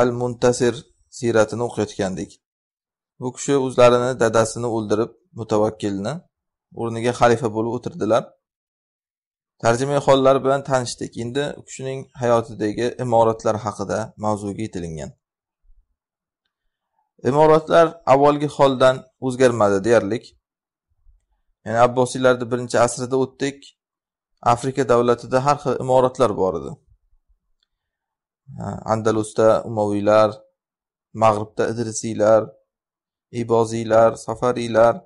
al-Muntasir siyratini o'qiyotgandik. Bu kishi o'zlarini dadasini o'ldirib, mutavakkilni o'rniga xalifa bo'lib o'tirdilar. Tarjimai hollari bilan tanishdik. Endi u kishining hayotidagi imoratlar haqida mavzuga yetilingan. Imoratlar avvalgi holdan o'zgarmadi deyarlik. Ya'ni abbosiylarni birinchi asrida o'tdik. Afrika davlatida har xil imoratlar bor edi. Andalusda umoviylar Mag'ribda Idrisiylar, Iboziylar, Safariylar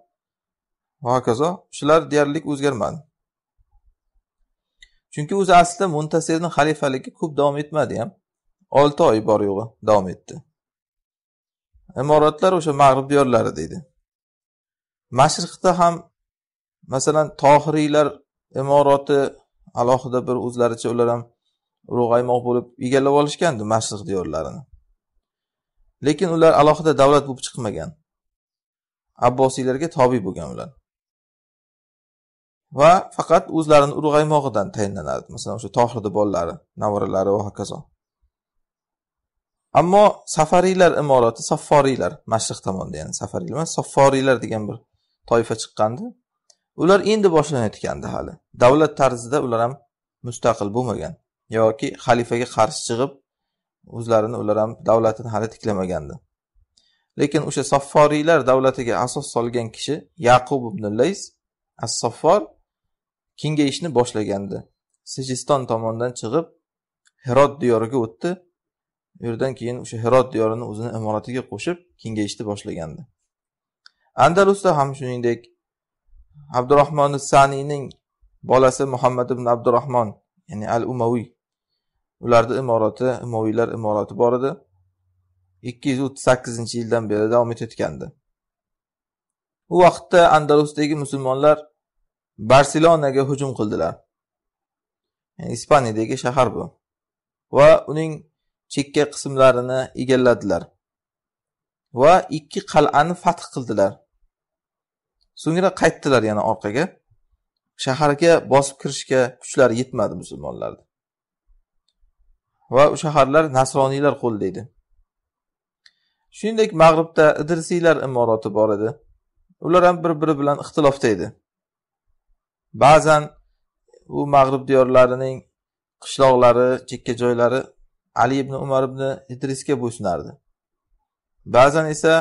va hokazo shular deyarli o'zgarmadi. Chunki o'zi aslida Muntasirni xalifaligi ko'p davom etmadi ham. 6 oy bor yo'g'i davom etdi. Imoratlar o'sha Mag'rib diyorlari deydi. Mashriqda ham masalan Tohiriylar imorati alohida bir o'zlaricha ular ham ulug'aymoq bo'lib egallab olishgandi mashriq diyorlarini lekin ular alohida davlat bo'lib chiqmagan abbosiylarga tobe bo'lgan ular va faqat o'zlarini ulug'aymog'idan tayinlanardi masalan o'sha tohirni bolalari navoralari va hokazo ammo safariylar imorati safforiylar mashriq tomonda ya'ni safariylar emas safforiylar degan bir toifa chiqqandi ular endi boshlanayotgandi hali davlat tarzida ular ham mustaqil bo'lmagan yoki xalifaga qarshi chiqib o'zlarini ular ham davlatini hali tiklamagandi lekin o'sha sofforiylar davlatiga asos solgan kishi yaqub ibn lays as saffor kengayishni boshlagandi sijiston tomondan chiqib hirot diyoriga o'tdi u yerdan keyin o'sha hirot diyorini o'zini imoratiga qo'shib kengayishni boshlagandi andalusda ham shuningdek abdurahmon saniyning bolasi muhammad ibn abdurahmon ya'ni al umaviy Ularda imorati, imoviylar imorati bor edi. 238 yildan beri davom etayotgandi. U vaqtda Andalusdagi musulmonlar Barselonaga hujum qildilar. Yani Ispaniyadagi shahar bu. Va uning chekka qismlarini egalladilar. Va ikki qal'ani fath qildilar. So'ngra qaytdilar yana orqaga. Shaharga bosib kirishga kuchlari yetmadi musulmonlarni va u shaharlar nasroniylar qo'lida edi shuningdek mag'ribda idrisiylar imorati bor edi ular ham bir biri bilan ixtilofda edi ba'zan u mag'rib diyorlarining qishloqlari chekka joylari ali ibn umar ibn idrisga bo'ysunardi ba'zan esa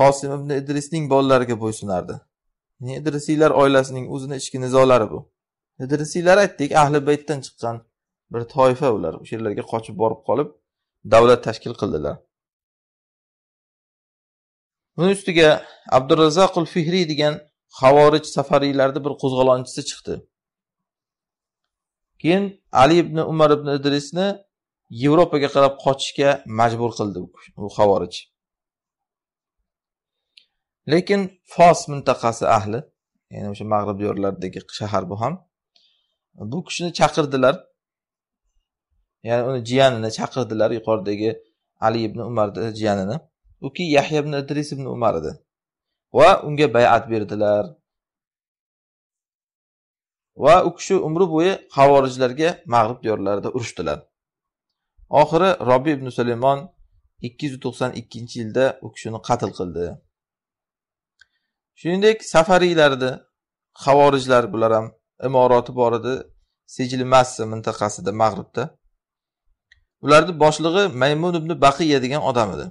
qosim ibn idrisning bolalariga bo'ysunardi idrisiylar oilasining o'zini ichki nizolari bu idrisiylar aytdik ahli baytdan chiqqan bir toifa ular o'sha yerlarga qochib borib qolib davlat tashkil qildilar buni ustiga abdurazzoqul fihriy degan havorij safariylarni bir qo'zg'olonchisi chiqdi keyin ali ibn umar ibn idrisni yevropaga qarab qochishga majbur qildi u havorij lekin fos mintaqasi ahli ya'ni o'sha mag'rib diyorlaridagi shahar bu ham bu kishini chaqirdilar ya'ni uni jiyanini chaqirdilar yuqoridagi ali ibn umarni jiyanini uki yahya ibn idris ibn umar edi va unga bayat berdilar va u kishi umri bo'yi havorijlarga mag'rib diyorlarida urushdilar oxiri robbi ibn sulaymon ikki yuz to'qson ikkinchi yilda u kishini qatl qildi shuningdek safariylarni havorijlar bular ham imorati bor edi sijil mintaqasida mag'ribda ularni boshlig'i maymun ibn baqiya degan odam edi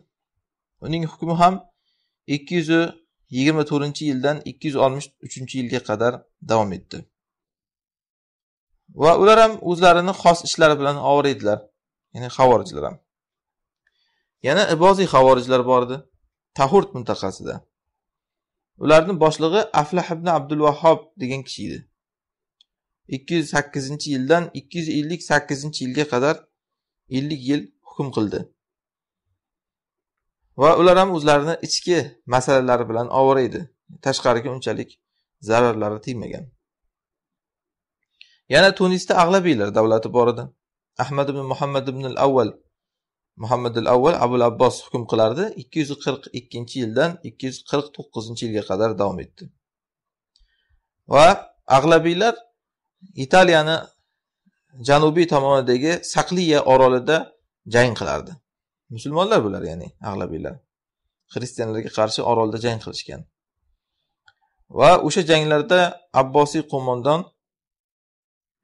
uning hukmi ham ikki yuz yigirma to'rtinchi yildan ikki yuz oltmish uchinchi yilga qadar davom etdi va ular ham o'zlarini xos ishlari bilan ovora edilar ya'ni havorijlar ham yana iboziy havorijlar bor edi tahurt mintaqasida ularni boshlig'i aflah ibn abdul vahob degan kishi edi ikki yuz sakkizinchi yildan ikki yuz ellik sakkizinchi yilga qadar ellik yil hukm qildi va ular ham o'zlarini ichki masalalari bilan ovora edi tashqariga unchalik zararlari tegmagan yana tunisda ag'labiylar davlati bor edi ahmad ibn muhammad ibn al avval muhammad al avval abul abbos hukm qilardi ikki yuz qirq ikkinchi yildan ikki yuz qirq to'qqizinchi yilga qadar davom etdi va ag'labiylar italiyani janubiy tomonidagi Saqliya orolida jang qilardi. Musulmonlar bular, ya'ni ag'labiylar. Xristianlarga qarshi orolda jang qilishgan. Va o'sha janglarda Abbosiy qo'mondon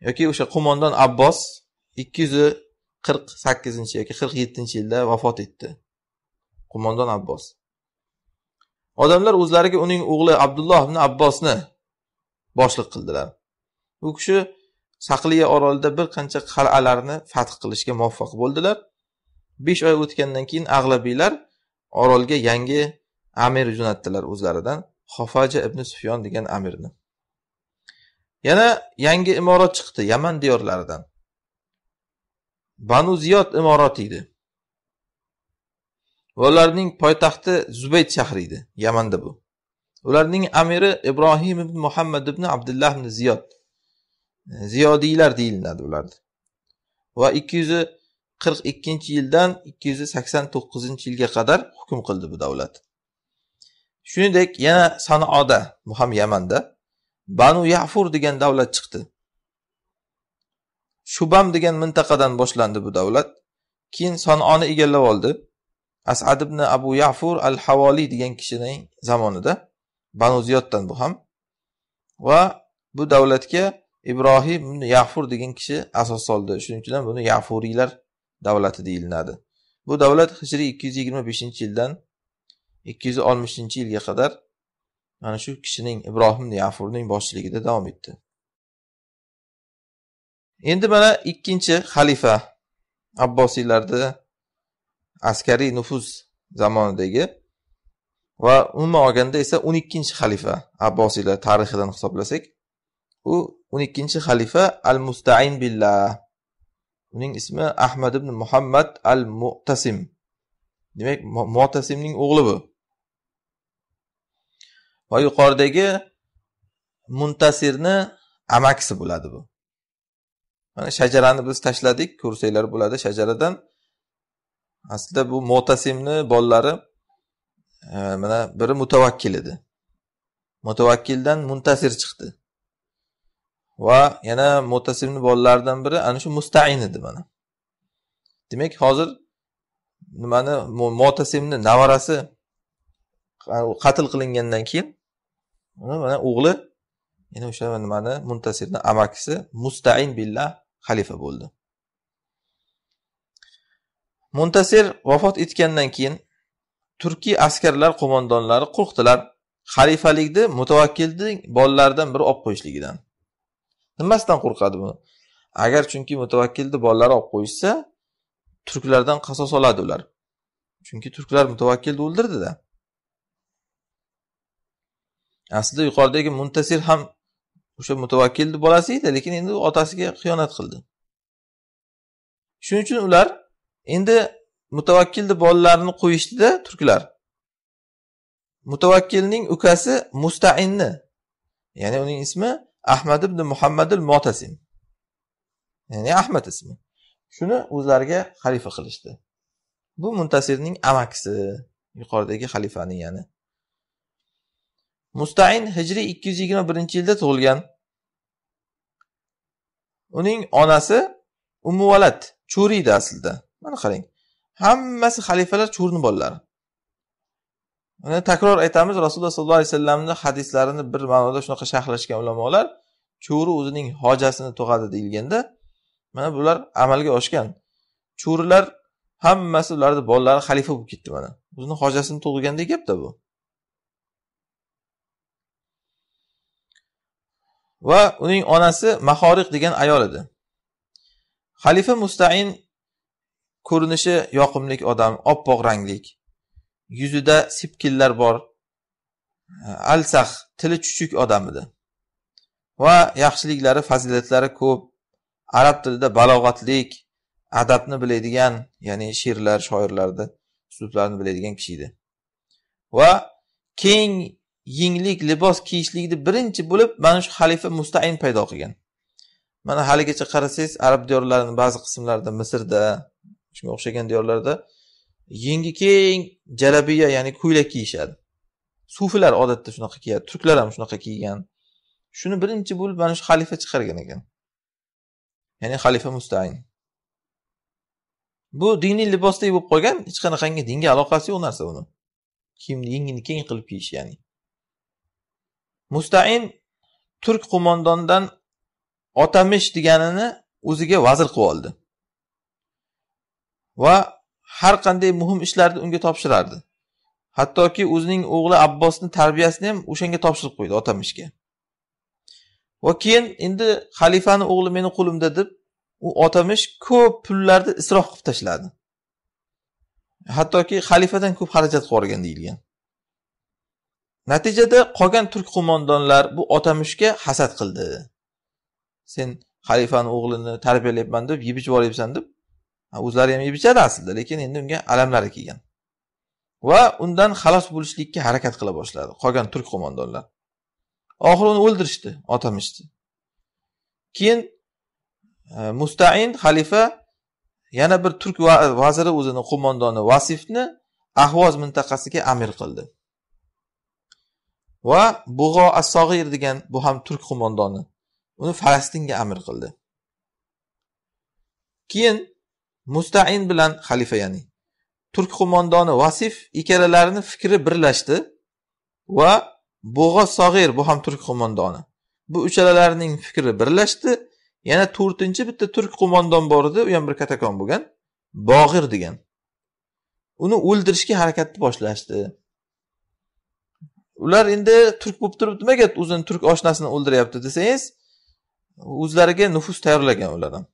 yoki o'sha qo'mondon Abbos 248 yoki 47 yilda vafot etdi. Qo'mondon Abbos. Odamlar o'zlariga uning o'g'li Abdulloh ibn Abbosni boshliq qildilar. U kishi Saqliya orolida bir qancha qal'alarni fath qilishga muvaffaq bo'ldilar. 5 oy o'tgandan keyin ag'labiylar orolga yangi amir jo'natdilar o'zlaridan Xofaja ibn Sufyon degan amirni. Yana yangi imorat chiqdi Yaman diyorlaridan. Banu Ziyod imorati edi. Ularning poytaxti Zubayt shahri edi, Yamanda bu. Ularning amiri Ibrohim ibn Muhammad ibn Abdullah ibn Ziyod. ziyodiylar deyiladi ularni va ikki yuz qirq ikkinchi yildan ikki yuz sakson to'qqizinchi yilga qadar hukm qildi bu davlat shuningdek yana sanoada bu ham yamanda banu yafur degan davlat chiqdi shubam degan mintaqadan boshlandi bu davlat keyin sanoni egallab oldi asad ibn abu yafur al havoliy degan kishining zamonida banu ziyoddan bu ham va bu davlatga ibrohim ibn yafur degan kishi asos soldi shuning uchun ham buni yafuriylar davlati deyilnadi bu davlat hijriy ikki yuz yigirma beshinchi yildan ikki yuz oltmishinchi yilga qadar mana shu kishining ibrohim yafurning boshchiligida davom etdi endi mana ikkinchi xalifa abbosiylarni askariy nufuz zamonidagi va umuman olganda esa o'n ikkinchi xalifa abbosiylar tarixidan hisoblasak u o'n ikkinchi xalifa al mustain billah uning ismi ahmad ibn muhammad al mutasim demak mutasimning o'g'li bu va yuqoridagi muntasirni amakisi bo'ladi bu mana shajarani biz tashladik ko'rsanglar bo'ladi shajaradan aslida bu mutasimni bolalari e, mana biri mutavakkil edi mutavakkildan muntasir chiqdi va yana mutasimni bolalaridan biri ana shu mustain edi mana demak hozir nimani mo'tasimni nevarasi qatl qilingandan keyin mana o'g'li yana o'sha nimani muntasirni amakisi mustain billah xalifa bo'ldi muntasir vafot etgandan keyin turkiy askarlar qo'mondonlari qo'rqdilar xalifalikni mutavakkilning bolalaridan biri olib qo'yishligidan nimasidan qo'rqadi buni agar chunki mutavakkilni bolalari olib qo'yishsa turklardan qasos oladi ular chunki turklar mutavakkilni o'ldirdida aslida yuqoridagi muntasir ham o'sha mutavakkilni bolasi edi lekin endi otasiga xiyonat qildi shuning uchun ular endi mutavakkilni bolalarini qo'yishdida turklar mutavakkilning ukasi mustainni ya'ni uning ismi ahmad ibn muhammadil motasim ya'ni ahmad ismi shuni o'zlariga xalifa qilishdi bu muntasirning amakisi yuqoridagi xalifaning ya'ni mustain hijriy ikki yuz yigirma birinchi yilda tug'ilgan uning onasi umuvalad churiydi aslida mana qarang hammasi xalifalar churni bolalari yani takror aytamiz rasululloh sollallohu alayhi vasallamni hadislarini bir ma'noda shunaqa sharhlashgan ulamolar cho'ri o'zining hojasini tug'adi deyilganda mana bular amalga oshgan cho'rilar hammasi ularni bolalari xalifa bo'lib ketdi mana o'zini hojasini tug'ilgandek gapda bu va uning onasi mahoriq degan ayol edi xalifa mustain ko'rinishi yoqimli odam oppoq ranglik yuzida sepkillar bor alsah tili chuchuk odam edi va yaxshiliklari fazilatlari ko'p arab tilida balog'atlik adabni biladigan ya'ni she'rlar shoirlarni uslublarini biladigan kishi edi va keng yenglik libos kiyishlikni birinchi bo'lib mana shu xalifa mustain paydo qilgan mana haligacha qarasangiz arab diyorlarini ba'zi qismlarida misrda shunga o'xshagan diyorlarda yengi keng jalabiya ya'ni ko'ylak kiyishadi sufilar odatda shunaqa kiyadi turklar ham shunaqa kiygan shuni birinchi bo'lib mana shu xalifa chiqargan ekan ya'ni xalifa mustayin bu diniy libosdek bo'lib qolgan hech qanaqangi dinga aloqasi yo'q narsa uni kiyimni yengini keng qilib kiyish ya'ni mustayin turk qo'mondondan otamish deganini o'ziga vazir qilib oldi va har qanday muhim ishlarni unga topshirardi hattoki o'zining o'g'li abbosni tarbiyasini ham o'shanga topshirib qo'ydi otamishga va keyin endi xalifani o'g'li meni qo'limda deb u otamish ko'p pullarni isrof qilib tashladi hattoki xalifadan ko'p xarajat qilib yuborgan deyilgan natijada qolgan turk qo'mondonlar bu otamishga hasad qildi sen xalifani o'g'lini tarbiyalayapman deb yeb ichib olyapsan deb o'zlari ham yeb ichadi aslida lekin endi unga alamlari kelgan va undan xalos bo'lishlikka harakat qila boshladi qolgan turk qo'mondonlar oxiri uni o'ldirishdi otamishdi keyin e, mustain xalifa yana bir turk vaziri o'zini qo'mondoni vasifni ahvoz mintaqasiga amir qildi va bug'o assog'ir degan bu ham turk qo'mondoni uni falastinga amir qildi keyin mustain bilan xalifa ya'ni turk qo'mondoni vasif ikkalalarini fikri birlashdi va bo'g'oz sog'ir bu ham turk qo'mondoni bu uchalalarning fikri birlashdi yana to'rtinchi bitta turk qo'mondon bor edi u ham bir katakon bo'lgan bog'ir degan uni o'ldirishga harakatni boshlashdi ular endi turk bo'lib turib nimaga o'zini turk oshnasini o'ldiryapti desangiz o'zlariga nufus tayyorlagan ular ham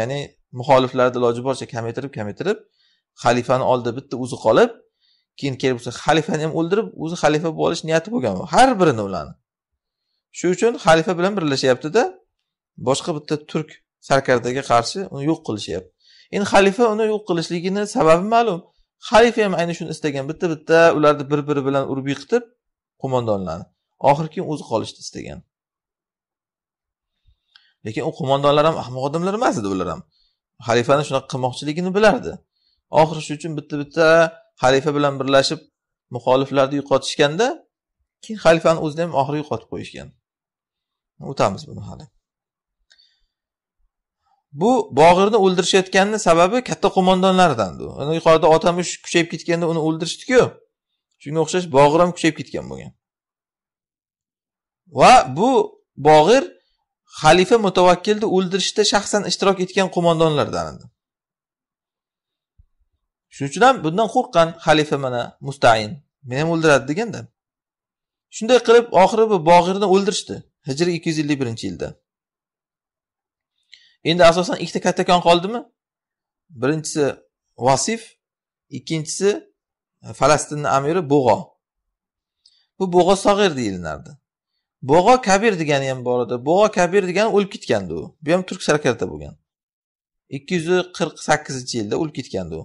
ya'ni muxoliflarni iloji boricha kamaytirib kamaytirib xalifani oldida bitta o'zi qolib keyin kelib xalifani ham o'ldirib o'zi xalifa bo'lish niyati bo'lgan har birini ularni shuning uchun xalifa bilan birlashyaptida boshqa bitta turk sarkardaga qarshi uni yo'q qilishyapti endi xalifa uni yo'q qilishligini sababi ma'lum xalifa ham ayni shuni istagan bitta bitta ularni bir biri bilan urib yiqitib qo'mondonlarni oxiri keyin o'zi qolishni istagan lekin u qo'mondonlar ham ahmoq odamlar emas edi ular ham xalifani shunaqa qilmoqchiligini bilardi oxiri shu uchun bitta bitta xalifa bilan birlashib muxoliflarni yo'qotishganda keyin xalifani o'zini ham oxiri yo'qotib qo'yishgan o'tamiz buni hali bu bog'irni o'ldirishayotganini sababi katta qo'mondonlardan yuqorida otamush kuchayib ketganda uni o'ldirishdiku shunga o'xshash bog'ir ham kuchayib ketgan bo'lgan va bu bog'ir xalifa mutavakkilni o'ldirishda shaxsan ishtirok etgan qo'mondonlardan edi shuning uchun ham bundan qo'rqqan xalifa mana mustain meni ham o'ldiradi deganda shunday qilib oxiri bu bog'irni o'ldirishdi hijriy ikki yuz ellik birinchi yilda endi asosan ikkita kattakon qoldimi birinchisi vasif ikkinchisi falastinni amiri bo'g'o bu bo'g'o sog'ir deyilinardi bo'g'o kabir degani ham bor edi bo'g'o kabir degani o'lib ketgandi u bu ham turk sarkarda bo'lgan ikki yuz qirq sakkizinchi yilda o'lib ketgandi u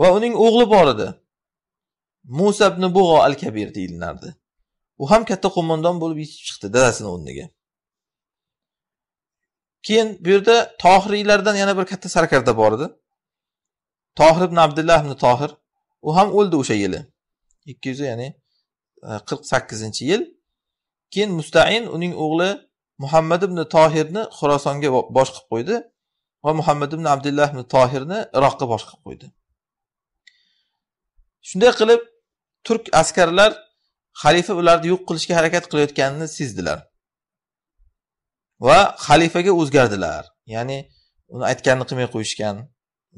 va uning o'g'li bor edi musa ibn bug'o al kabir deyilardi u ham katta qo'mondon bo'lib yetib chiqdi dadasini o'rniga keyin bu yerda tohiriylardan yana bir katta sarkarda bor edi tohir ibn abdullah ibn tohir u ham o'ldi o'sha yili ikki yuz ya'ni e, qirq sakkizinchi yil keyin mustain uning o'g'li muhammad ibn tohirni xurosonga bosh qilib qo'ydi va muhammad ibn abdullah ibn tohirni iroqqa bosh qilib qo'ydi shunday qilib turk askarlar xalifa ularni yo'q qilishga harakat qilayotganini sezdilar va xalifaga o'zgardilar ya'ni uni aytganini qilmay qo'yishgan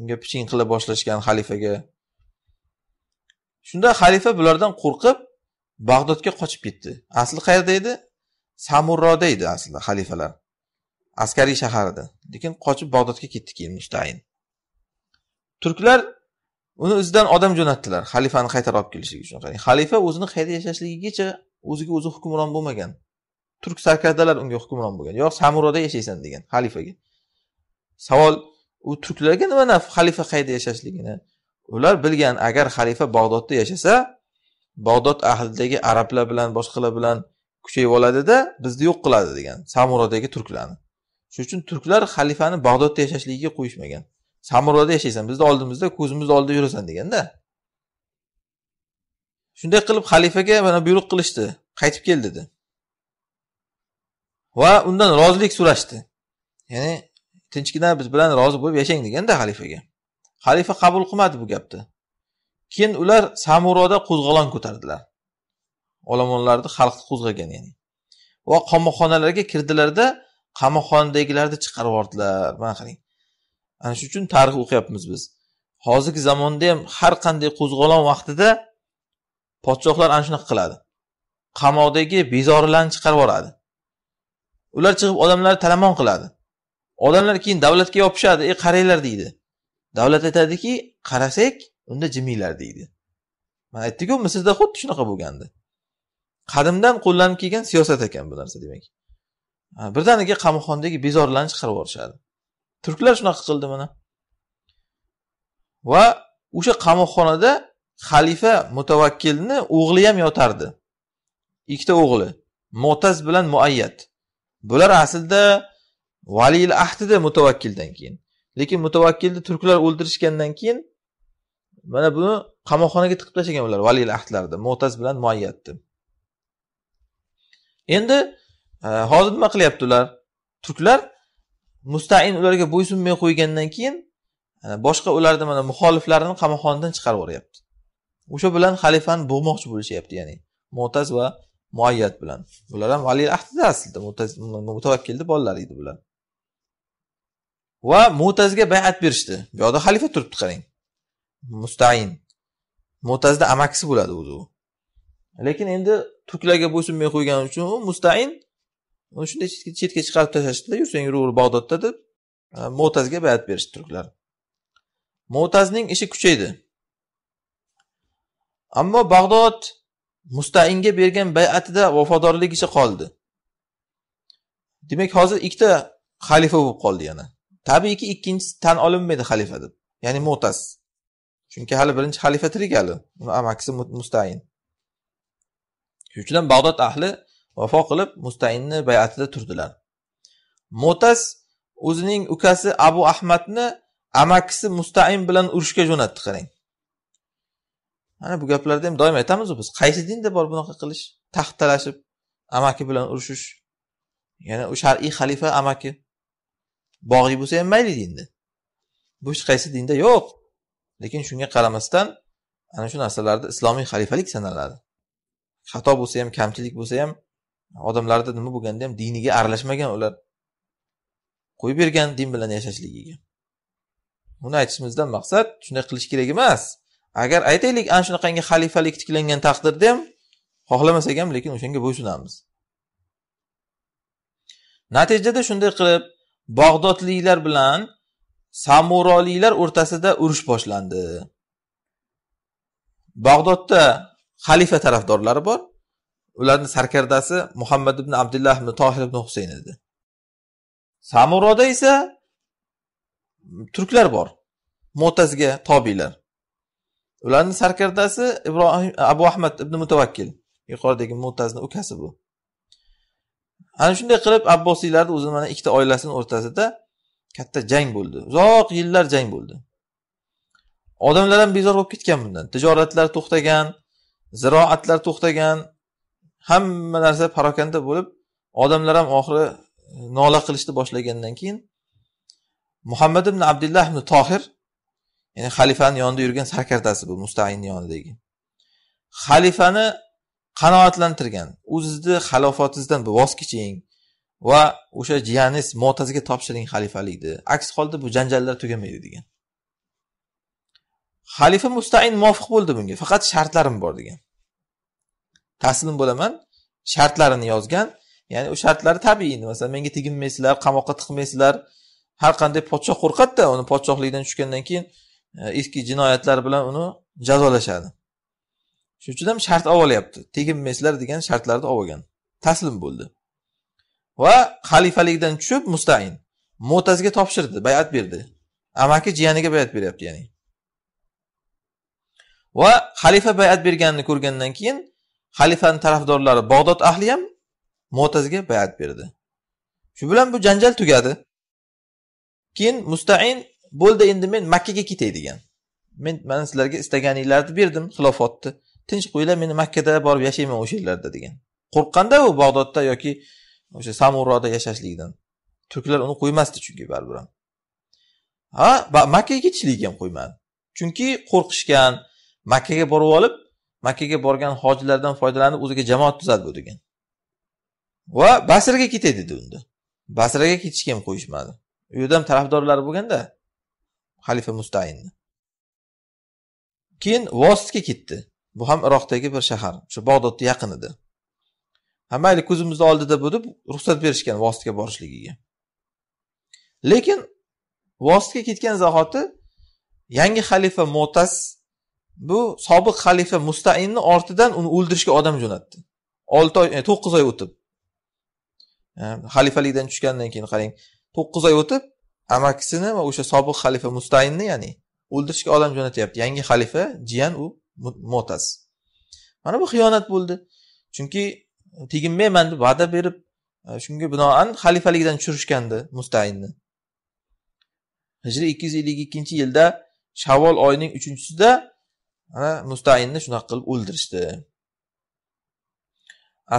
unga piching qila boshlashgan xalifaga shunda xalifa bulardan qo'rqib bag'dodga qochib ketdi asli qayerda edi samurroda edi asli xalifalar askariy shaharida lekin qochib bag'dodga ketdi keyin mustayin turklar uni izidan odam jo'natdilar xalifani qaytarib olib kelishlik uchun xalifa o'zini qayerda yashashligigacha o'ziga o'zi hukmron bo'lmagan turk sarkardalar unga hukmron bo'lgan yo samuroda yashaysan degan xalifaga savol u turklarga nima naf xalifa qayerda yashashligini ular bilgan agar xalifa bag'dodda yashasa Bag'dod ahlidagi arablar bilan boshqalar bilan kuchayib oladida bizni yo'q qiladi degan Samurodagi turklarni. Shuning uchun turklar xalifani Bag'dodda yashashligiga qo'yishmagan. Samuroda yashaysan, bizni oldimizda, ko'zimiz oldida yurasan deganda. Shunday qilib xalifaga mana buyruq qilishdi, qaytib kel dedi. Va undan rozilik so'rashdi. Ya'ni tinchgina biz bilan rozi bo'lib yashang deganda xalifaga. Xalifa qabul qilmadi bu gapni. keyin ular samuroda qo'zg'olon ko'tardilar olomonlarni xalqni qo'zg'agan ya'ni va qamoqxonalarga kirdilarda qamoqxonadagilarni chiqarib yubordilar mana qarang ana shuning uchun tarix o'qiyapmiz biz hozirgi zamonda ham har qanday qo'zg'olon vaqtida podshohlar ana shunaqa qiladi qamoqdagi bezorilarni chiqarib yuboradi ular chiqib odamlarni talamon qiladi odamlar keyin davlatga yopishadi ey qaranglar deydi davlat aytadiki qarasak unda jiminglar deydi man aytdiku misrda xuddi shunaqa bo'lgandi qadimdan qo'llanib kelgan siyosat ekan bu narsa demak birdaniga qamoqxonadagi bezorilarni chiqarib yuborishadi turklar shunaqa qildi mana va o'sha qamoqxonada xalifa mutavakkilni o'g'li ham yotardi ikkita o'g'li mo'taz bilan muayyat bular aslida valiyil ahdida mutavakkildan keyin lekin mutavakkilni turklar o'ldirishgandan keyin mana buni qamoqxonaga tiqib tashlagan ular valiyl ahdlarda mo'taz bilan muayyatni endi e, hozir nima qilyapti ular turklar mustain ularga bo'ysunmay qo'ygandan keyin e, boshqa ularni mana muxoliflarini qamoqxonadan chiqarib yuboryapti o'sha bilan xalifani bo'g'moqchi bo'lishyapti ya'ni mo'taz va muayyat bilan bular ham valiyl ahdida aslida mutavakkilni bolalari edi bular va mo'tazga bayat berishdi bu yoqda xalifa turibdi qarang mustayin mo'tazda amakisi bo'ladi o'zi u lekin endi turklarga bo'ysunmay qo'ygani uchun u mustayin uni shunday chetga chiqarib tashlashdida yursang yuraver bag'dodda deb e, mo'tazga bayat berishdi turklar mo'tazning ishi kuchaydi ammo bag'dod mustainga bergan bayatida vafodorligicha qoldi demak hozir ikkita xalifa bo'lib qoldi yana tabiiyki ikkinchisi tan olinmaydi xalifa deb ya'ni mo'taz chunki hali birinchi xalifa tirik hali uni amakisi mustayin shuning uchun ham bag'dod ahli vafo qilib mustayinni bayatida turdilar mo'tas o'zining ukasi abu ahmadni amakisi mustayin bilan urushga jo'natdi qarang mana bu gaplarni ham doim aytamizu biz qaysi dinda bor bunaqa qilish taxt talashib amaki bilan urushish yana u shar'iy xalifa amaki bog'iy bo'lsa ham mayli dinda bu hech qaysi dinda yo'q lekin shunga qaramasdan ana shu narsalarda islomiy xalifalik sanaladi xato bo'lsa ham kamchilik bo'lsa ham odamlarda nima bo'lganda ham diniga aralashmagan ular qo'yib bergan din bilan yashashligiga buni aytishimizdan maqsad shunday qilish kerak emas agar aytaylik ana shunaqangi xalifalik tiklangan taqdirda ham xohlamasak ham lekin o'shanga bo'ysunamiz natijada shunday qilib bag'dodliklar bilan Samuroliylar o'rtasida urush boshlandi. Bag'dodda xalifa tarafdorlari bor. Ularning sarkardasi Muhammad ibn Abdullah ibn Tohir ibn Husayn edi. Samuroda esa turklar bor. Mo'tazga tobilar. Ularning sarkardasi Ibrohim Abu Ahmad ibn Mutavakkil. Yuqoridagi mo'tazni ukasi bu. Ana shunday qilib Abbosiylarni o'zini mana ikkita oilasining o'rtasida katta jang bo'ldi uzoq yillar jang bo'ldi odamlar ham bezor bo'lib ketgan bundan tijoratlar to'xtagan ziroatlar to'xtagan hamma narsa parokanda bo'lib odamlar ham oxiri e, nola qilishni boshlagandan keyin muhammad ibn abdullah ibn tohir ya'ni xalifani yonida yurgan sarkardasi bu mustainni yonidagi xalifani qanoatlantirgan o'zizni xalofatingizdan voz keching va o'sha jiyaniz mo'tazga topshiring xalifalikni aks holda bu janjallar tugamaydi degan xalifa mustain muvofiq bo'ldi bunga faqat shartlarim bor degan taslim bo'laman shartlarini yozgan ya'ni u shartlari tabiiy masalan menga teginmaysizlar qamoqqa tiqmaysizlar har qanday podshoh qo'rqadida uni podshohlikdan tushgandan keyin e, eski jinoyatlar bilan uni jazolashadi shuning uchun ham shart olib olyapti teginmaysizlar degan shartlarni olib olgan taslim bo'ldi va xalifalikdan tushib mustain mo'tazga topshirdi bayat berdi amaki jiyaniga bayat beryapti ya'ni va xalifa bayat berganini ko'rgandan keyin xalifani tarafdorlari bag'dod ahli ham mo'tazga bayat berdi shu bilan bu janjal tugadi keyin mustain bo'ldi endi men makkaga ketay degan men mana sizlarga istaganinglarni berdim xilofotni tinch qo'yinglar meni makkada borib yashayman o'sha yerlarda degan qo'rqqanda u bag'dodda yoki o'sha samuroda yashashlikdan turklar uni qo'ymasdi chunki baribir ham ha makkaga ketishligiga ham qo'ymadi chunki qo'rqishgan makkaga borib olib makkaga borgan hojilardan foydalanib o'ziga jamoat tuzadi bu degan va basraga ketay dedi unda basraga ketishga ham qo'yishmadi u yerda ham tarafdorlari bo'lganda xalifa mustayinni keyin vosga ketdi bu ham iroqdagi bir shahar o'sha bag'dodni yaqinida ha mayli ko'zimizni oldida bu deb ruxsat berishgan vostga borishligiga lekin vostga ketgan zahoti yangi xalifa mo'tas bu sobiq xalifa mustainni ortidan uni o'ldirishga odam jo'natdi olti oy e, to'qqiz oy o'tib xalifalikdan tushgandan keyin qarang to'qqiz oy o'tib amakisini va o'sha sobiq xalifa mustainni ya'ni o'ldirishga odam jo'natyapti yangi xalifa jiyan u mo'tas mana bu xiyonat bo'ldi chunki teginmayman deb va'da berib e, shunga binoan xalifaligidan tushirishgandi mustayinni hijriy ikki yuz ellik ikkinchi yilda shavvol oyining uchinchisida mustayinni shunaqa qilib o'ldirishdi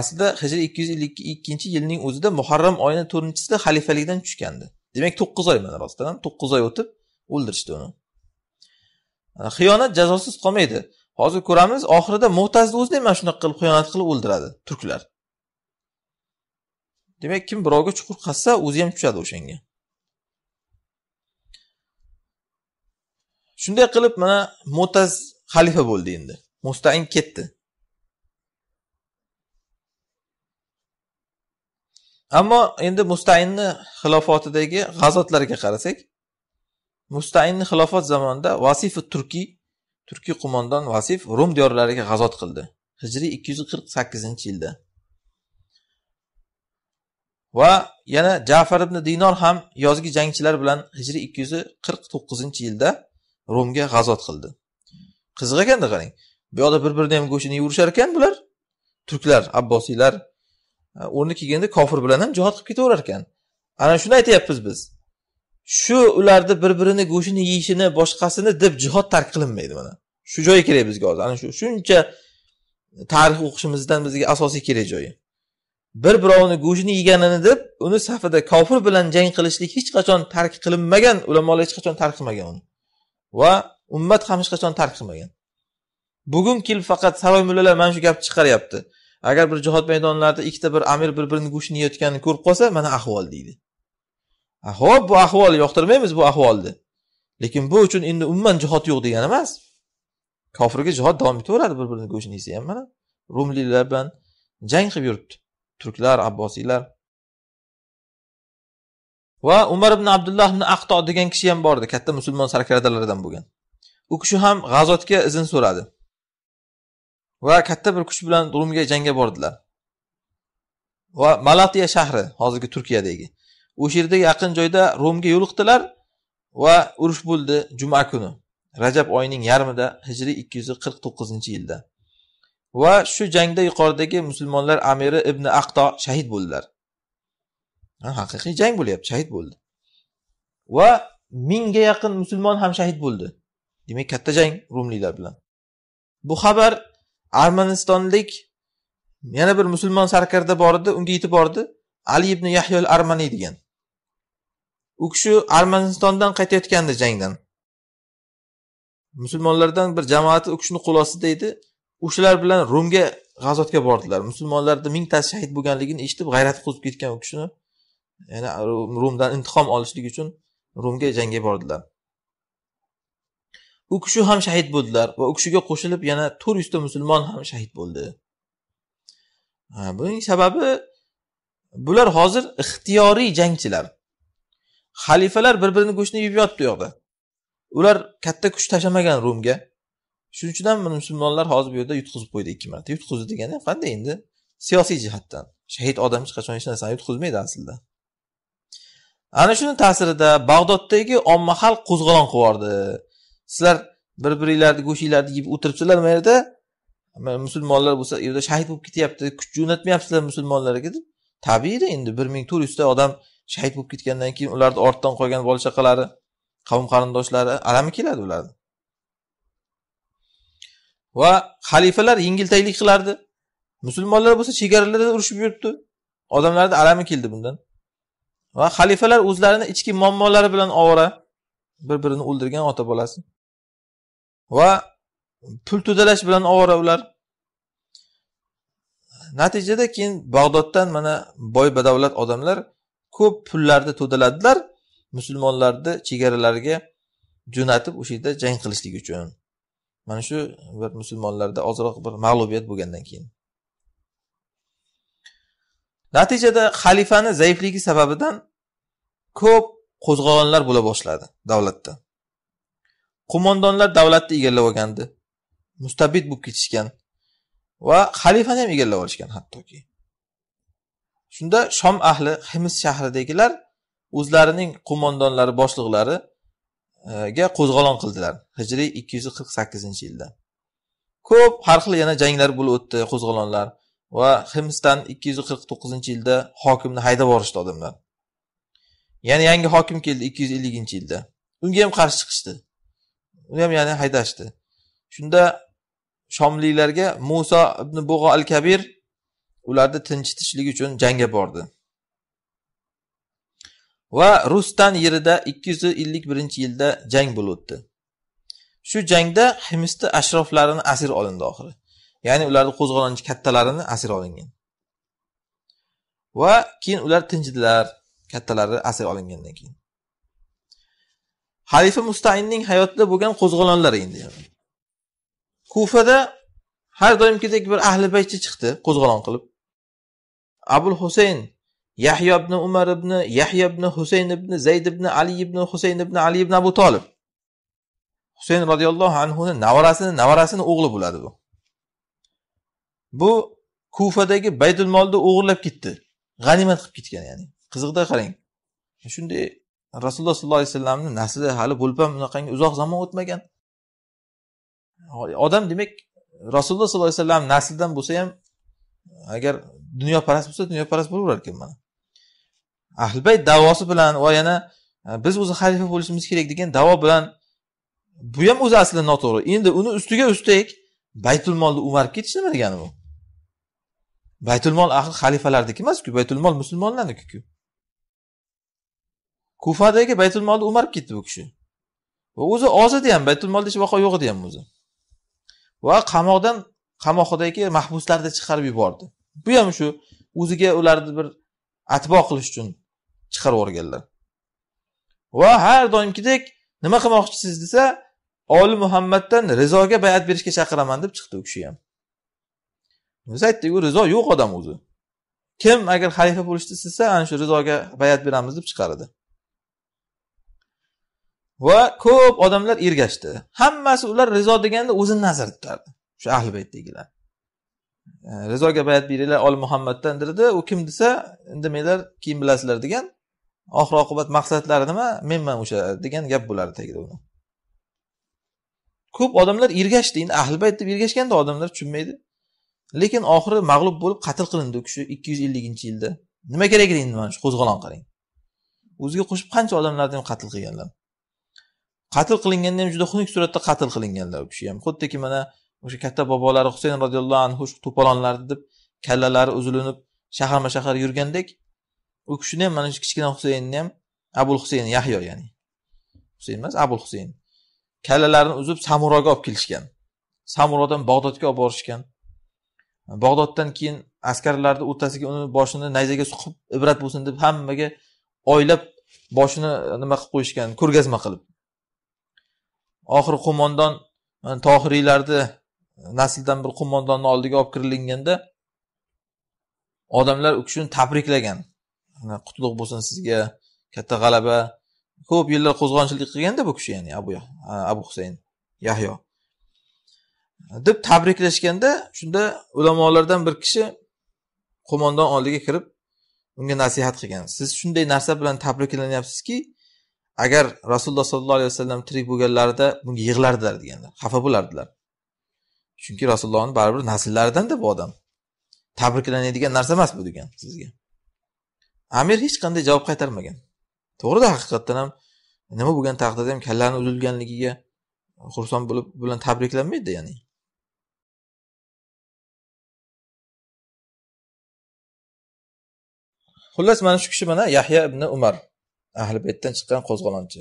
aslida hijriy ikki yuz ellik ikkinchi yilning o'zida muharram oyini to'rtinchisida xalifalikdan tushgandi demak to'qqiz oy mana rostdan ham to'qqiz oy o'tib o'ldirishdi uni xiyonat jazosiz qolmaydi Hozir ko'ramiz, oxirida Mu'tazilah o'zini mana shunaqa qilib xiyonat qilib o'ldiradi turklar. Demak, kim birovga chuqur qazsa, o'zi ham tushadi o'shanga. Shunday qilib mana mo'taz xalifa bo'ldi endi. Musta'in ketdi. Ammo endi Musta'inni xilofotidagi g'azotlarga qarasak, Musta'inni xilofat zamonida vasifi turkiy turkiy qo'mondon vasif rum diyorlariga g'azot qildi hijriy ikki yuz qirq sakkizinchi yilda va yana jafar ibn dinor ham yozgi jangchilar bilan hijriy ikki yuz qirq to'qqizinchi yilda rumga g'azot qildi qiziq ekanda qarang bu yoqda bir birini ham go'shtini yuvurishar ekan bular turklar abbosiylar e, o'rni kelganda kofir bilan ham jihod qilib ketaverar ekan ana shuni aytyapmiz biz shu ularni bir birini go'shtini yeyishini boshqasini deb jihod tark qilinmaydi mana shu joyi kerak bizga hozir ana shu shuncha tarix o'qishimizdan bizga asosiy kerak joyi bir birovni go'shtini yeganini deb uni safida kofir bilan jang qilishlik hech qachon tark qilinmagan ulamolar hech qachon tark qilmagan uni va ummat ham hech qachon tark qilmagan bugun kelib faqat saroy mullalar mana shu gapni chiqaryapti agar bir jihod maydonlarida ikkita bir amir bir birini go'shtini yeyotganini ko'rib qolsa mana ahvol deydi ho'p bu ahvol yoqtirmaymiz bu ahvolni lekin bu uchun endi umuman jihod yo'q degani emas kofirga jihod davom etaveradi bir birini go'shtini yesa ham mana rumliylar bilan jang qilib yuribdi turklar abbosiylar va umar ibn abdulloh ibn aqto degan kishi ham bor edi katta musulmon sarkardalaridan bo'lgan u kishi ham g'azotga izn so'radi va katta bir kuch bilan rumga jangga bordilar va malatiya shahri hozirgi turkiyadagi o'sha yerda yaqin joyda romga yo'liqdilar va urush bo'ldi juma kuni rajab oyining yarmida hijriy ikki yuz qirq to'qqizinchi yilda va shu jangda yuqoridagi musulmonlar amiri ibn aqto shahid bo'ldilar haqiqiy jang bo'lyapti shahid bo'ldi va mingga yaqin musulmon ham shahid bo'ldi demak katta jang rumliklar bilan bu xabar armanistonlik yana bir musulmon sarkarda bor edi unga yetib bordi ali ibn yahyol armaniy degan u kishi armanistondan qaytayotgandi jangdan musulmonlardan bir jamoati u kishini qo'l ostida edi o'shalar bilan rumga g'azotga bordilar musulmonlarda mingtasi shahid bo'lganligini eshitib g'ayrati qo'zib ketgan u kishini ya'ni rumdan intihom olishlik uchun rumga jangga bordilar u kishi ham shahid bo'ldilar va u kishiga qo'shilib yana to'rt yuzta musulmon ham shahid bo'ldi buning sababi bular hozir ixtiyoriy jangchilar xalifalar bir birini go'shtini yeb yotibdi u yoqda ular katta kuch tashlamagan rumga shuning uchun ham musulmonlar hozir bu yerda yutqizib qo'ydi ikki marta yutqizdi degani qanday endi siyosiy jihatdan shahid odam hech qachon hech narsani yutqizmaydi aslida ana shuni ta'sirida bag'doddagi omma xalq qo'zg'olon qilib yubordi sizlar bir biringlarni go'shtinglarni yeb o'tiribsizlar mana yerda musulmonlar bo'lsa u yerda shahid bo'lib ketyapti kuch jo'natmayapsizlar musulmonlarga deb tabiiyda endi bir ming to'rt yuzta odam shahid bo'lib ketgandan keyin ularni ortdan qolgan bola chaqalari qavm qarindoshlari alami keladi ularni va xalifalar yengiltaklik qilardi musulmonlar bo'lsa chegaralarda urushib yuribdi odamlarda alami keldi bundan va xalifalar o'zlarini ichki muammolari bilan ovora bir birini o'ldirgan ota bolasi va pul to'dalash bilan ovora ular natijada keyin bag'doddan mana boy badavlat odamlar ko'p pullarni to'daladilar musulmonlarni chegaralarga jo'natib o'sha yerda jang qilishlik uchun mana shu bir musulmonlarda ozroq bir mag'lubiyat bo'lgandan keyin natijada xalifani zaifligi sababidan ko'p qo'zg'olonlar bo'la boshladi davlatda qo'mondonlar davlatni egallab olgandi mustabid bo'lib ketishgan va xalifani ham egallab olishgan hattoki shunda shom ahli himis shahridagilar o'zlarining qo'mondonlari boshliqlariga e, qo'zg'olon qildilar hijriy ikki yuz qirq sakkizinchi yilda ko'p har xil yana janglar bo'lib o'tdi qo'zg'olonlar va himsdan ikki yuz qirq to'qqizinchi yilda hokimni haydab yuborishdi odamlar yana yangi hokim keldi ikki yuz elliginchi yilda unga ham qarshi chiqishdi uni ham ya'ni haydashdi shunda shomliylarga muso ibn bug'o al kabir ularni tinchitishlik uchun jangga bordi va rustan yerida 251 yilda jang bo'lib o'tdi shu jangda himisni ashroflarini asir olindi oxiri ya'ni ularni qo'zg'olonchi kattalarini asir olingan va keyin ular tinchidilar kattalari asir olingandan keyin halifa mustainning hayotida bo'lgan qo'zg'olonlar endi kufada har doimgidek bir ahli baytchi chiqdi qo'zg'olon qilib abul husayn yahyo ibn umar ibn yahyo ibn husayn ibn zayd ibn ali ibn husayn ibn ali ibn abu tolib husayn roziyallohu anhuni navorasini navorasini o'g'li bo'ladi bu bu kufadagi baytul molni o'g'irlab ketdi g'animat qilib ketgan ya'ni qiziqda qarang shunday rasululloh sollallohu alayhi vasallamni nasli hali bo'lib ham unaqangi uzoq zamon o'tmagan odam demak rasululloh sollallohu alayhi vasallam naslidan bo'lsa ham agar dunyoparast bo'lsa dunyoparast bo'laverarkan mana ahli bayt davosi bilan va yana e, biz o'zi xalifa bo'lishimiz kerak degan davo bilan bu ham o'zi aslida noto'g'ri endi uni ustiga ustak baytul molni o'marib ketish nima degani bu baytul mol ahli xalifalarniki emasku baytul mol musulmonlarnikiku kufadagi baytul molni o'marib ketdi bu kishi va o'zi ozidi ham baytul molda hech vaqo yo'q edi ham o'zi va qamoqdan qamoqdagi mahbuslarni chiqarib yubordi bu ham shu o'ziga ularni bir atbo qilish uchun chiqarib yuborganlar va har doimgidek nima qilmoqchisiz desa oli muhammaddan rizoga bayat berishga chaqiraman deb chiqdi u kishi ham biz aytdik rizo yo'q odam o'zi kim agar xalifa bo'lishni istasa ana shu rizoga bayat beramiz deb chiqardi va ko'p odamlar ergashdi hammasi ular rizo deganda o'zini nazarda tutardi shu ahli baytdagilar rizoga bayat beringlar oli muhammaddan dedi u kim desa indamanglar keyin bilasizlar degan oxir oqibat maqsadlari nima menman o'sha degan gap bo'lardi tagida uni ko'p odamlar ergashdi endi ahli bayt deb ergashganda odamlar tushunmaydi lekin oxiri mag'lub bo'lib qatl qilindi u kishi ikki yuz elliginchi yilda nima kerak edi endi mana shu qo'zg'olon qarang o'ziga qo'shib qancha odamlarni ham qatl qilganlar qatl qilinganda ham juda xunuk suratda qatl qilinganlar u kishi ham xuddiki mana o'sha katta bobolari husayn roziyallohu anhu to'polonlarni deb kallalari uzilinib shaharma shahar yurgandek u kishini ham mana shu kichkina husaynni ham abul husayn yahyo ya'ni husayn emas abul husayn kallalarini uzib samuroga olib kelishgan samurodan bag'dodga olib borishgan bag'doddan keyin askarlarni o'rtasiga uni boshini nayzaga suqib ibrat bo'lsin deb hammaga oylab boshini nima qilib qo'yishgan ko'rgazma qilib oxiri qo'mondon tohiriylarni e, nasldan bir qo'mondonni oldiga olib kirilinganda odamlar u kishini tabriklagan qutlug' bo'lsin sizga katta g'alaba ko'p yillar qo'zg'onchilik qilganda bu kishi ya'ni abu abu husayn yahyo deb tabriklashganda shunda ulamolardan bir kishi qo'mondon oldiga kirib unga nasihat qilgan siz shunday narsa bilan tabriklanyapsizki agar rasululloh sollallohu alayhi vasallam tirik bo'lganlarida bunga yig'lardilar deganlar xafa bo'lardilar chunki rasulullohni baribir nasllaridan bu odam tabriklanadigan narsa emas bu degan sizga amir hech qanday javob qaytarmagan to'g'rida haqiqatdan ham nima bo'lgan taqdirda ham kallani uzilganligiga xursand bo'lib bilan tabriklanmaydi ya'ni xullas mana shu kishi mana yahya ibn umar ahli baytdan chiqqan qo'zg'olonchi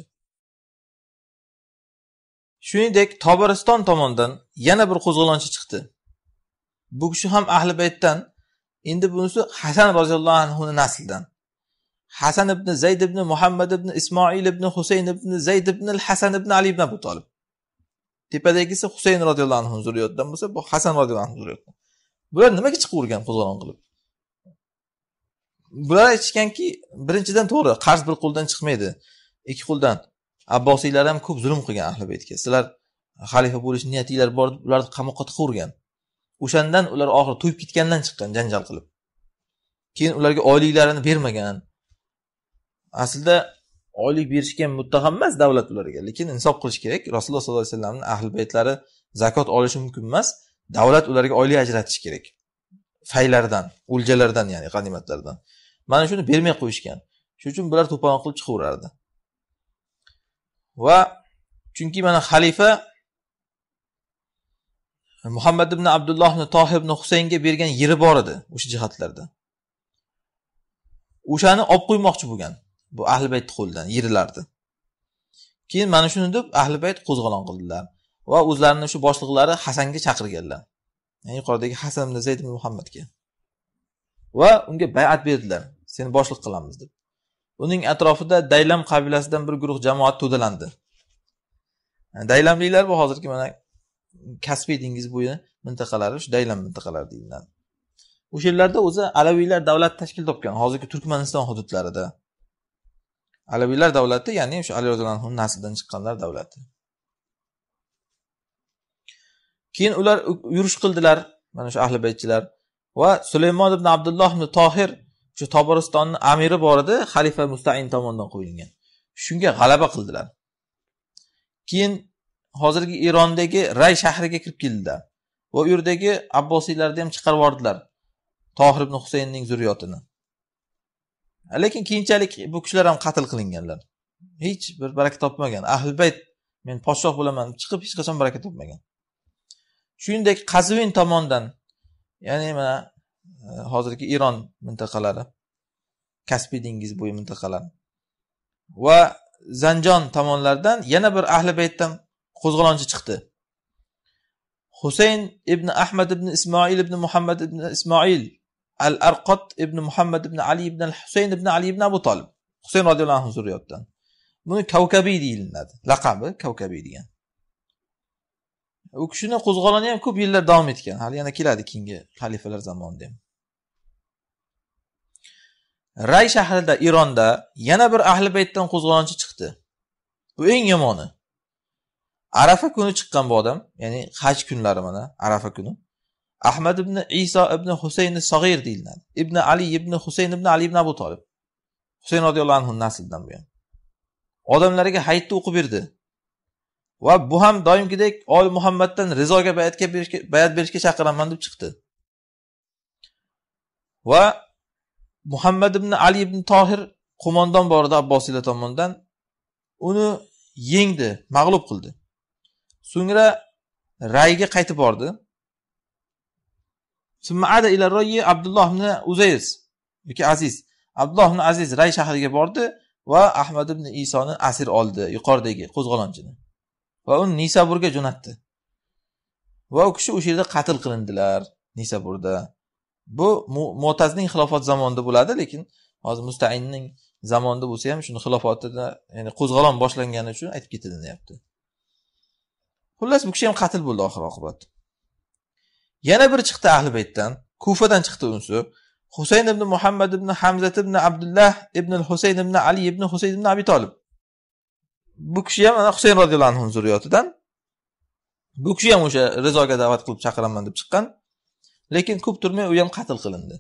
shuningdek tobariston tomondan yana bir qo'zg'olonchi chiqdi bu kishi ham ahli baytdan endi bunisi hasan roziyallohu anhuni naslidan hasan ibn zayd ibn muhammad ibn ismoil ibn husayn ibn zayd ibn hasan ibn ali ibn abu tolib tepadagisi husayn roziyallohu anhu zurriyotidan bo'lsa bu hasan roziyallohu anhu zurriyotidan bular nimaga chiqavergan qo'zg'olon qilib bular aytishganki birinchidan to'g'ri qarz bir qo'ldan chiqmaydi ikki qo'ldan abbosiylar ham ko'p zulm qilgan ahli baytga sizlar xalifa bo'lish niyatinglar bor deb ularni qamoqqa tiqavergan o'shandan ular oxiri to'yib ketgandan chiqqan janjal qilib keyin ularga oyliklarini bermagan aslida oylik berishga muttaham emas davlat ularga lekin insof qilish kerak rasululloh sollallohu alayhi vasallamni ahli baytlari zakot olishi mumkin emas davlat ularga oylik ajratishi kerak faylardan o'ljalardan ya'ni g'animatlardan mana shuni bermay qo'yishgan shuning uchun bular to'polon qilib chiqaverardi va chunki mana xalifa muhammad ibn abdullohni tohir ibn husaynga bergan yeri bor edi o'sha jihatlarda o'shani olib qo'ymoqchi bo'lgan bu ahli bayt qo'lidan yerilardi keyin mana shuni deb ahli bayt qo'zg'olon qildilar va o'zlarini shu boshliqlari hasanga chaqirganlar ya'ni yuqoridagi hasan ibn zayd ibn muhammadga va unga bayat berdilar seni boshliq qilamiz deb uning atrofida daylam qabilasidan bir guruh jamoat to'dalandi daylamliklar bu hozirgi mana kaspiy dengiz bo'yi mintaqalari shu daylam mintaqalari deyiladi o'sha yerlarda o'zi alaviylar davlat tashkil topgan hozirgi turkmaniston hududlarida alaviylar davlati ya'ni o'sha ali roziyallohu anhu naslidan chiqqanlar davlati keyin ular yurish qildilar mana shu ahli baytchilar va sulaymon ibn abdulloh ibn tohir shu toboristonni amiri bor edi xalifa mustain tomonidan qo'yilgan shunga g'alaba qildilar keyin hozirgi irondagi ray shahriga kirib keldilar va u yerdagi abbosiylarni ham chiqarib yubordilar tohir ibn husaynning zurriyotini lekin keyinchalik bu kishilar ham qatl qilinganlar hech bir baraka topmagan ahli bayt men podshoh bo'laman chiqib hech qachon baraka topmagan shuningdek qazvin tomonidan ya'ni mana e, hozirgi iron mintaqalari kaspiy dengizi bo'yi mintaqalari va zanjon tomonlaridan yana bir ahli baytdan qo'zg'olonchi chiqdi husayn ibn ahmad ibn ismoil ibn muhammad ibn ismoil al arqot ibn muhammad ibn ali ibn al husayn ibn ali ibn abu tolib husayn roziyallohu anhu zurriyotdan buni kavkabiy deyilinadi laqabi kavkabiy degan u kishini qo'zg'oloni ham ko'p yillar davom etgan hali yana keladi keyingi xalifalar zamonida ham ray shahrida eronda yana bir ahli baytdan qo'zg'olonchi chiqdi bu eng yomoni arafa kuni chiqqan bu odam ya'ni haj kunlari mana arafa kuni ahmad ibn iso ibn husayn sog'ir deyiladi ibn ali ibn husayn ibn ali ibn abu tolib husayn roziyallohu anhu naslidan buyon odamlarga hayitni o'qib berdi va bu ham doimgidek oli muhammaddan rizoga bayatga bayat berishga chaqiraman deb chiqdi va muhammad ibn ali ibn tohir qo'mondon bor edi abbosiylar tomonidan uni yengdi mag'lub qildi so'ngra rayga qaytib bordi summa ila royi abdulloh ibn uzayz yoki aziz abdulloh ibn aziz ray shahriga bordi va ahmad ibn isoni asir oldi yuqoridagi qo'zg'olonchini va uni nisaburga jo'natdi va u kishi o'sha yerda qatl qilindilar nisaburda bu mo'tazning xilofat zamonida bo'ladi lekin hozir mustainning zamonida bo'lsa ham shuni xilofatida ya'ni qo'zg'olon boshlangani uchun aytib ketilinyapti xullas bu kishi ham qatl bo'ldi oxir oqibat yana biri chiqdi ahli baytdan kufadan chiqdi unisi husayn ibn muhammad ibn hamzat ibn abdullah ibn husayn ibn ali ibn husayn ibn abi tolib bu kishi ham ana husayn roziyallohu anhu zurriyotidan bu kishi ham o'sha rizoga da'vat qilib chaqiraman deb chiqqan lekin ko'p turmay u ham qatl qilindi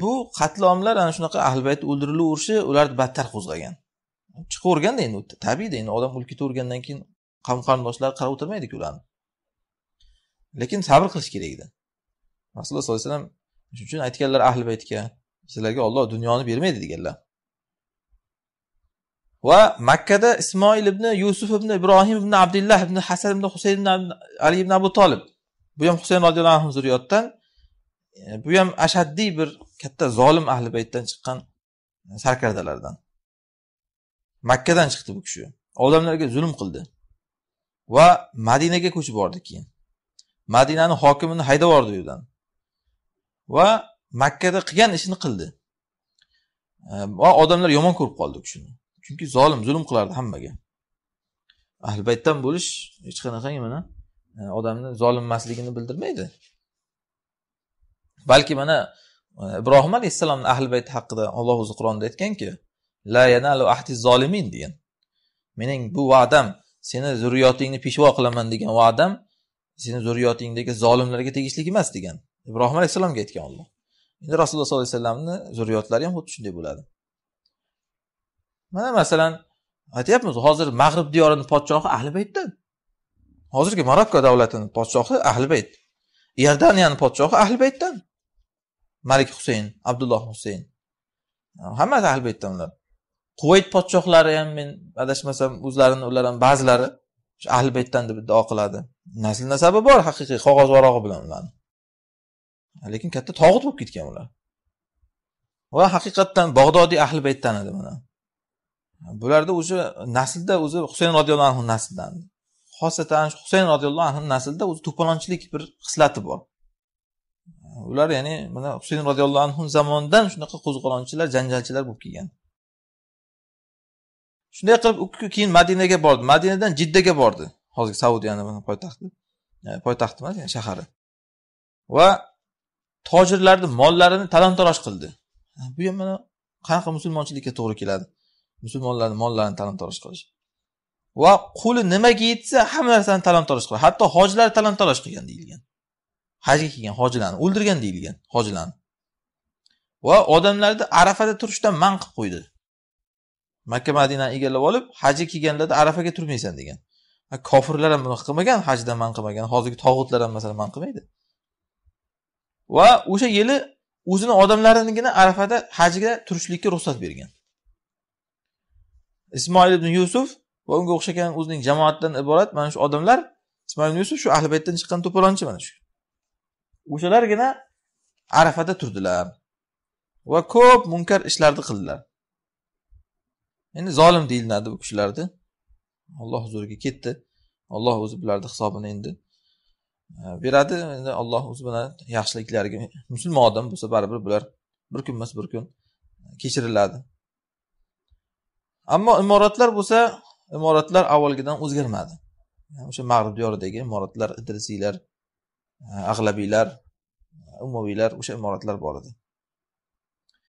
bu qatlomlar ana shunaqa ahli bayt o'ldirilib urishi ularni battar qo'zg'agan chiqavergandi endi tabiiyda endi odam o'lib ketavergandan keyin qavm qarindoshlar qarab o'tirmaydiku ularni lekin sabr qilish kerak edi rasululloh sallallohu alayhi vasallam shuning uchun aytganlar ahli baytga sizlarga olloh dunyoni bermaydi deganlar va makkada ismoil ibn yusuf ibn ibrohim ibn abdullah ibn hasan ibn husayn ibn ali ibn abu tolib bu ham husayn roziyallohu anhu zurriyotdan e, bu ham ashaddiy bir katta zolim ahli baytdan chiqqan sarkardalardan makkadan chiqdi bu kishi odamlarga zulm qildi va madinaga ko'chib bordi keyin madinani hokimini haydab yubordi u yerdan va makkada qilgan ishini qildi va odamlar yomon ko'rib qoldi u kishini chunki zolim zulm qilardi hammaga ahli baytdan bo'lish hech qanaqa mana odamni zolim emasligini bildirmaydi balki mana ibrohim alayhissalomni ahli bayti haqida alloh o'zi qur'onda aytganki la yanalu ahdi zolimin degan mening bu va'dam seni zurriyotingni peshvo qilaman degan va'dam seni zurriyotingdagi zolimlarga tegishli emas degan ibrohim alayhissalomga aytgan olloh endi rasululloh sollallohu alayhi vasallamni zurriyotlari ham xuddi shunday bo'ladi mana masalan aytyapmiz hozir mag'rib diyorini podshohi ahli baytdan hozirgi marokko davlatini podshohi ahli bayt iordaniyani podshohi ahli baytdan malik husayn abdulloh husayn hammasi ahli baytdan ular quvayt podshohlari ham men adashmasam o'zlarini ular ham ba'zilari ahli baytdan deb iddao qiladi nasl nasabi bor haqiqiy qog'oz varog'i bilan ularni lekin katta tog'ut bo'lib ketgan ular va haqiqatdan bag'dodiy ahli baytdan edi mana bularni o'sha naslda o'zi husayn roziyallohu anhu naslidan xosatan husayn roziyallohu anhu naslida o'zi to'polonchilik bir xislati bor ular ya'ni mana husayn roziyallohu anhu zamonidan shunaqa qo'zg'olonchilar janjalchilar bo'lib kelgan shunday qilib u keyin madinaga bordi madinadan jiddaga bordi hozirgi saudiyani poytaxti e, poytaxti emas ya'ni shahari va tojirlarni mollarini talon taroj qildi bu ham mana qanaqa musulmonchilikka to'g'ri keladi musulmonlarni mollarini talon taroj qilish va quli nimaga yetsa hamma narsani talon taroj qiladi hatto hojilar talon taroj qilgan deyilgan hajga kelgan hojilarni o'ldirgan deyilgan hojilarni va odamlarni arafada turishdan man qilib qo'ydi makka madinani egallab olib hajga kelganlarda arafaga turmaysan degan kofirlar ham bunaqa qilmagan hajda man qilmagan hozirgi tog'utlar ham masalan man qilmaydi va o'sha yili o'zini odamlarinigina arafada hajga turishlikka ruxsat bergan ismoil ibn yusuf va unga o'xshagan o'zining jamoatidan iborat mana shu odamlar ismoil ibn yusuf shu ahli baytdan chiqqan to'polonchi mana shu o'shalargina arafada turdilar va ko'p munkar ishlarni qildilar endi zolim deyilnadi bu kishilarni olloh huzuriga ketdi olloh o'zi bilardi hisobini endi e, beradi endi olloh o'zi bilan yaxshiliklariga musulmon odam bo'lsa baribir bular bir kun emas bir kun kechiriladi ammo imoratlar bo'lsa imoratlar avvalgidan o'zgarmadi o'sha mag'rib diyoridagi imoratlar idrisiylar e, ag'labiylar e, umaviylar o'sha imoratlar bor edi